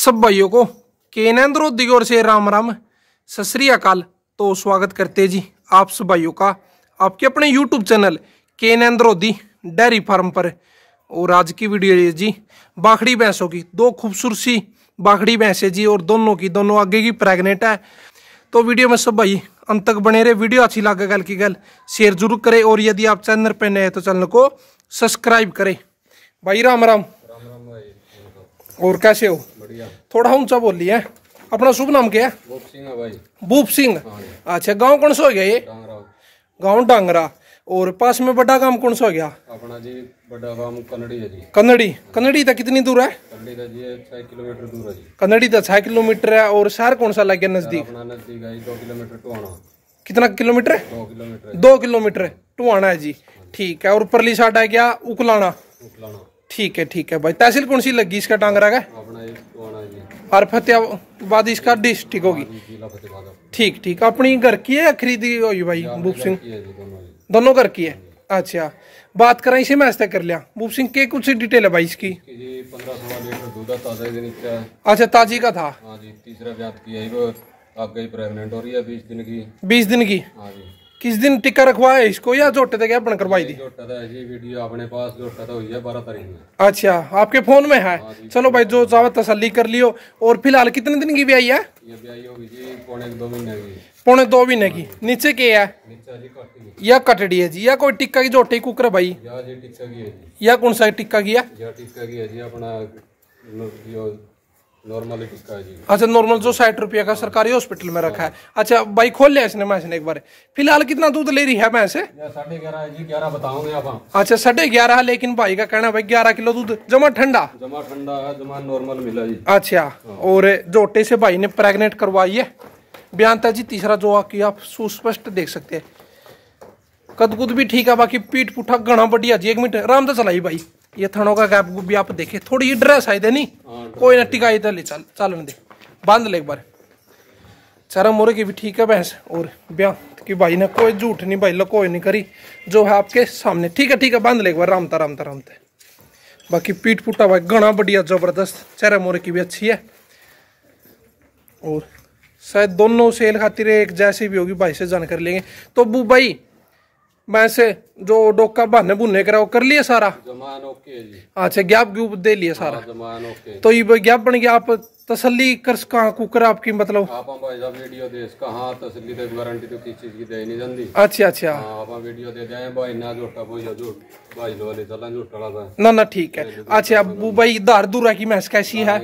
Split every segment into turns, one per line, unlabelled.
सब भाइयों को केनेन्द्रो दिगोर से राम राम सत तो स्वागत करते जी आप सब भाइयों का आपके अपने यूट्यूब चैनल केनेन्द्रो दी डेयरी फार्म पर और आज की वीडियो ये जी बाखड़ी भैंसों की दो खूबसूरत सी बाखड़ी भैंस है जी और दोनों की दोनों आगे की प्रेगनेंट है तो वीडियो में सब भाई अंत तक बने रहे वीडियो अच्छी लगे गल की गल शेयर जरूर करें और यदि आप चैनल पर नए हैं तो चैनल को सब्सक्राइब करें भाई राम राम, राम, राम भाई। और कैसे हो थोड़ा ऊंचा बोली है अपना शुभ नाम क्या है भूप सिंह हाँ अच्छा गाँव कौन सा हो गया ये गाँव डांगरा और पास में बड़ा गांव कौन सा हो गया
अपना जी बड़ा गांव कनड़ी है जी कनड़ी
कनड़ी तक तो कितनी दूर है
कनड़ी तक तो जी छह किलोमीटर दूर है जी
कनड़ी तक तो छह किलोमीटर है और शहर कौन सा लग गया नजदीक
अपना नजदीक है 2 किलोमीटर टुआना
कितना किलोमीटर है
2 किलोमीटर दो
किलोमीटर टुआना है जी ठीक है और परली साइड है क्या उकलाना उकलाना ठीक है ठीक है भाई तहसील कौन सी लगी इसका टांगरा का अपना और फतेहाबाद इसका डिस्ट्रिक्ट होगी ठीक ठीक अपनी घर की है खरीदी हुई भाई भूप सिंह दोनों घर की है अच्छा बात करा इसे मैं तक कर लिया भूप सिंह के कुछ डिटेल है भाई इसकी अच्छा ताजी का था
हाँ तीसरा बीस दिन की बीस दिन की
हाँ किस दिन टिक्का रखवाया इसको या जोटे थे अपन करवाई थी
अपने पास जोटा
अच्छा आपके फोन में है हाँ चलो भाई जो चाहो तसली कर लियो और फिलहाल कितने दिन की ब्याई है पौने दो महीने की नीचे के है या कटड़ी है जी या कोई टिक्का की जोटे कुकर भाई या कौन सा टिक्का की
है अच्छा
नॉर्मल जो साठ रुपया का सरकारी हॉस्पिटल में रखा है अच्छा भाई खोल लिया इसने भैंस एक बार फिलहाल कितना दूध ले रही है भैंस अच्छा साढ़े ग्यारह लेकिन भाई का कहना भाई ग्यारह किलो दूध जमा ठंडा
जमा ठंडा है जमा नॉर्मल मिला जी
अच्छा हाँ। और जोटे से भाई ने प्रेगनेंट करवाई है बयानता जी तीसरा जो आप सुस्पष्ट देख सकते है कदकुद भी ठीक है बाकी पीठ पुठा घना बढ़िया जी एक मिनट आराम से चलाई भाई ये थनों का गैप भी आप देखे थोड़ी ही ड्रेस आई देनी हाँ, कोई ना टिका इधर ले चल चल दे बांध ले एक बार चरम मोरे की भी ठीक है भैंस और ब्याह कि भाई ने कोई झूठ नहीं भाई लो कोई नहीं करी जो है आपके सामने ठीक है ठीक है बांध ले एक बार राम राम था था राम था बाकी पीठ पुटा भाई घना बढ़िया जबरदस्त चेहरे मोरे की भी अच्छी है और शायद दोनों सेल खातिर एक जैसी भी होगी भाई से जानकारी लेंगे तो बू भाई मैं से जो डोका बहाने बुनने करा वो कर लिए सारा अच्छा गैप ग्यूप दे लिए सारा हाँ, तो ये गैप बन गया आप तसल्ली कर कुकर आपकी मतलब
हाँ, तो अच्छा अच्छा ना ना ठीक
है अच्छा भाई धार दूरा की मैस कैसी है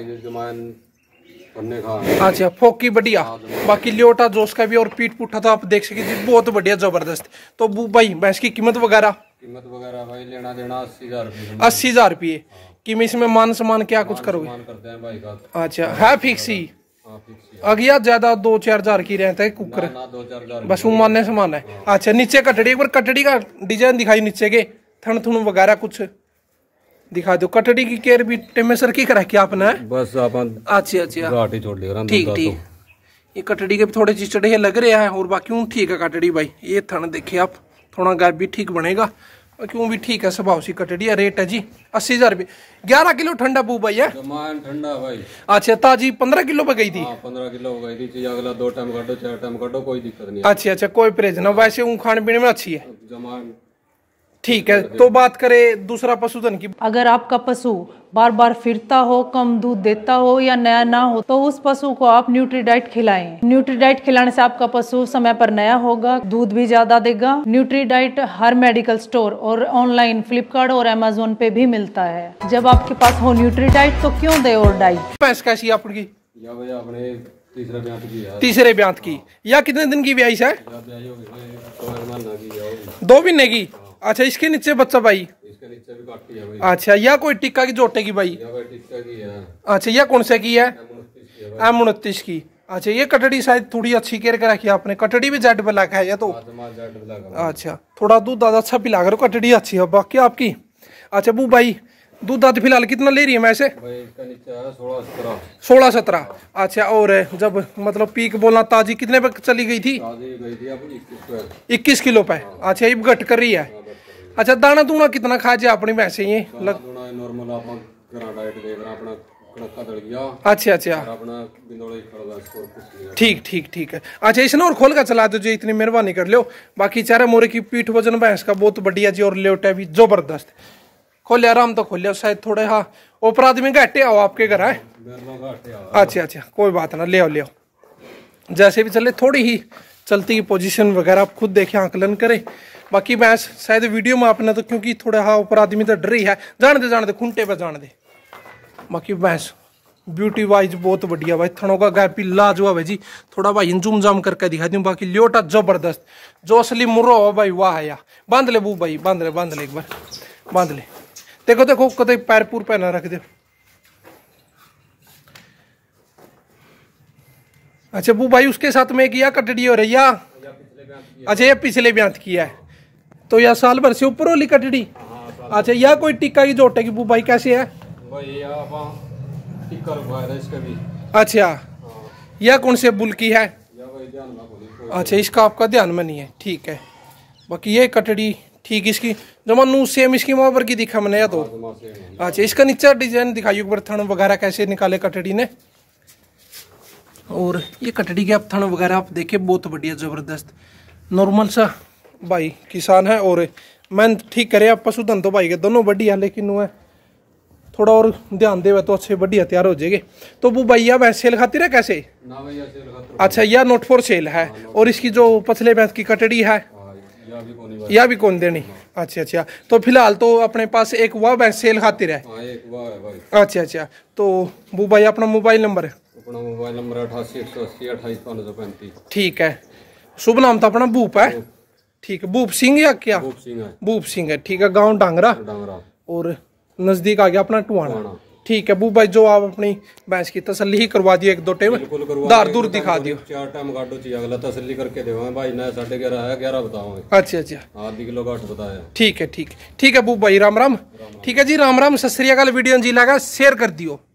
अच्छा फोकी बढ़िया बाकी लियोटा जोश का भी और पीठ पुठा तो आप देख सके बहुत बढ़िया जबरदस्त तो भाई भैंस की कीमत वगैरह कीमत
वगैरह भाई लेना देना
अस्सी हजार रुपये हाँ। कि मैं इसमें मान सम्मान क्या कुछ
करोगे
अच्छा है फिक्स ही हाँ, अगिया ज्यादा दो चार हजार की रहता है कुकर ना, ना, दो चार बस वो मानने समान है हाँ। अच्छा नीचे कटड़ी एक बार कटड़ी का डिजाइन दिखाई नीचे के थन थन वगैरह कुछ दिखा दो कटड़ी की केयर भी टेमे सर की करा क्या आपने बस अपन अच्छी अच्छा गाटी
छोड़ ले ठीक ठीक
तो। ये कटड़ी के भी थोड़े चिचड़े लग रहे हैं और बाकी हूँ ठीक है कटड़ी भाई ये थन देखे आप थोड़ा गैप भी ठीक बनेगा क्यों भी ठीक है स्वभाव सी कटड़ी है रेट है जी अस्सी हजार रुपये ग्यारह किलो ठंडा पू भाई है अच्छा ताजी पंद्रह किलो पे गई थी हाँ,
पंद्रह किलो पे गई थी अगला दो टाइम अच्छा
अच्छा कोई परहेज ना वैसे उन खाने पीने में अच्छी है ठीक है तो बात करें दूसरा पशुधन की अगर आपका पशु बार बार फिरता हो कम दूध देता हो या नया ना हो तो उस पशु को आप न्यूट्रीडाइट खिलाएं न्यूट्रीडाइट खिलाने से आपका पशु समय पर नया होगा दूध भी ज्यादा देगा न्यूट्रीडाइट हर मेडिकल स्टोर और ऑनलाइन फ्लिपकार्ट और अमेजोन पे भी मिलता है जब आपके पास हो न्यूट्रीडाइट तो क्यों दे और डाइट पैस कैसी आपकी तीसरे ब्यांत की या कितने दिन की ब्याई है दो महीने की अच्छा इसके नीचे बच्चा भाई इसके नीचे भी भाई अच्छा यह कोई टिक्का की जोटे की भाई अच्छा यह कौन सा की है एम अच्छा, उनतीस की अच्छा ये कटड़ी शायद थोड़ी अच्छी केयर कर रखी है आपने कटड़ी भी जेड ब्लैक है या तो
हाँ,
अच्छा थोड़ा दूध दादा अच्छा पिला करो कटड़ी अच्छी है बाकी आपकी अच्छा बू भाई दूध दाद फिलहाल कितना ले रही है मैसे सोलह सत्रह अच्छा और जब मतलब पीक बोलना ताजी कितने पे चली गई थी इक्कीस किलो पे अच्छा ये हाँ, घट कर रही है अच्छा दाना दूना कितना खा जाए अपनी वैसे ही
अच्छा अच्छा
ठीक ठीक ठीक है अच्छा इसने और खोल का चला दो जी इतनी मेहरबानी कर लो बाकी चारे मोरे की पीठ वजन भैंस का बहुत बढ़िया जी और लेवट है भी जबरदस्त खोलिया आराम तो खोल शायद थोड़े हाँ ऊपर आदमी घटे आओ आपके घर है अच्छा अच्छा कोई बात ना ले आओ ले आओ जैसे भी चले थोड़ी ही चलती की पोजीशन वगैरह आप खुद देखें आंकलन करें बाकी मैं शायद वीडियो में आपने तो क्योंकि थोड़ा हाँ ऊपर आदमी तो डर ही है जान दे जान दे खूंटे पर जान दे बाकी भैंस ब्यूटी वाइज बहुत बढ़िया भाई थनों का गैपी लाजवाब है जी थोड़ा भाई इंजुम जाम करके दिखा दूँ बाकी ल्योटा जबरदस्त जो असली मुर्रो हो भाई वाह यार बांध ले बू भाई बांध ले बांध ले एक बार बांध ले देखो देखो कद पैर पूर पैर ना रख ਦਿਓ अच्छा बू भाई उसके साथ में किया कटड़ी हो रही है अच्छा ये पिछले ब्यांत किया है तो यह साल भर से ऊपर होली कटड़ी अच्छा यह कोई टिक्का की है कि बू भाई कैसे है अच्छा यह कौन से बुल की है अच्छा इसका आपका ध्यान में नहीं है ठीक है बाकी ये कटड़ी ठीक है इसकी जमानू तो सेम इसकी वहाँ पर की दिखा मैंने या तो अच्छा इसका नीचा डिजाइन दिखाइए थन वगैरह कैसे निकाले कटड़ी ने और ये कटड़ी के आप थन वगैरह आप देखे बहुत बढ़िया ज़बरदस्त नॉर्मल सा भाई किसान है और मेहनत ठीक करे आप पशुधन तो भाई के दोनों बढ़िया लेकिन वह थोड़ा और ध्यान देवे तो अच्छे बढ़िया तैयार हो जाएंगे तो वो भैया मैं सेल खाती रहे कैसे ना भैया सेल अच्छा यह नोट फॉर सेल है हाँ, और इसकी जो पछले भैंस की कटड़ी है या भी कौन देनी हाँ। अच्छा अच्छा तो फिलहाल तो अपने पास एक वह बैंक सेल खातिर हाँ, है अच्छा अच्छा तो वो भाई अपना मोबाइल नंबर
अपना मोबाइल नंबर अठासी एक सौ अस्सी अट्ठाईस पाँच सौ पैंतीस
ठीक है शुभ नाम था तो अपना भूप है ठीक है भूप सिंह या क्या भूप सिंह है ठीक है गाँव डांगरा और नज़दीक आ गया अपना टुआना। ठीक है बूबाई जो आप अपनी भैंस की तसली ही करवा दियो एक दो टेम दार दूर दिखा दियो
चार टाइम गाटो चाहिए अगला तसली करके देवा भाई
ना साढ़े ग्यारह है ग्यारह बताओ अच्छा अच्छा आधी किलो गाट बताया ठीक है ठीक ठीक है बूबाई राम राम ठीक है जी राम राम सत वीडियो जी लगा शेयर कर दियो